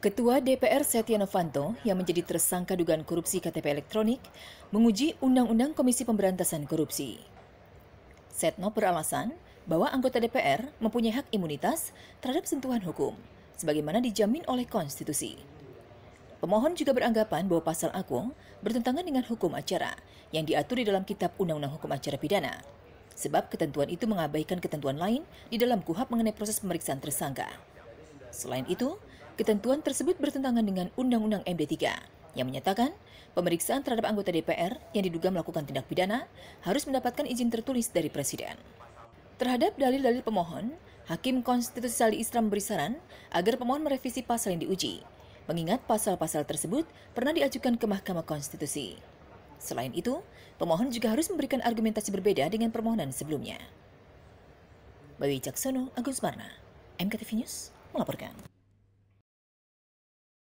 Ketua DPR Setia Novanto yang menjadi tersangka dugaan korupsi KTP elektronik menguji Undang-Undang Komisi Pemberantasan Korupsi. Setno beralasan bahwa anggota DPR mempunyai hak imunitas terhadap sentuhan hukum, sebagaimana dijamin oleh konstitusi. Pemohon juga beranggapan bahwa pasal Agung bertentangan dengan hukum acara yang diatur di dalam Kitab Undang-Undang Hukum Acara Pidana, sebab ketentuan itu mengabaikan ketentuan lain di dalam KUHAP mengenai proses pemeriksaan tersangka. Selain itu, Ketentuan tersebut bertentangan dengan Undang-Undang MD3 yang menyatakan pemeriksaan terhadap anggota DPR yang diduga melakukan tindak pidana harus mendapatkan izin tertulis dari Presiden. Terhadap dalil-dalil pemohon, Hakim Konstitusi Sali Islam beri saran agar pemohon merevisi pasal yang diuji, mengingat pasal-pasal tersebut pernah diajukan ke Mahkamah Konstitusi. Selain itu, pemohon juga harus memberikan argumentasi berbeda dengan permohonan sebelumnya. Bayu Caksono, Agus Marna, MKTV News, melaporkan.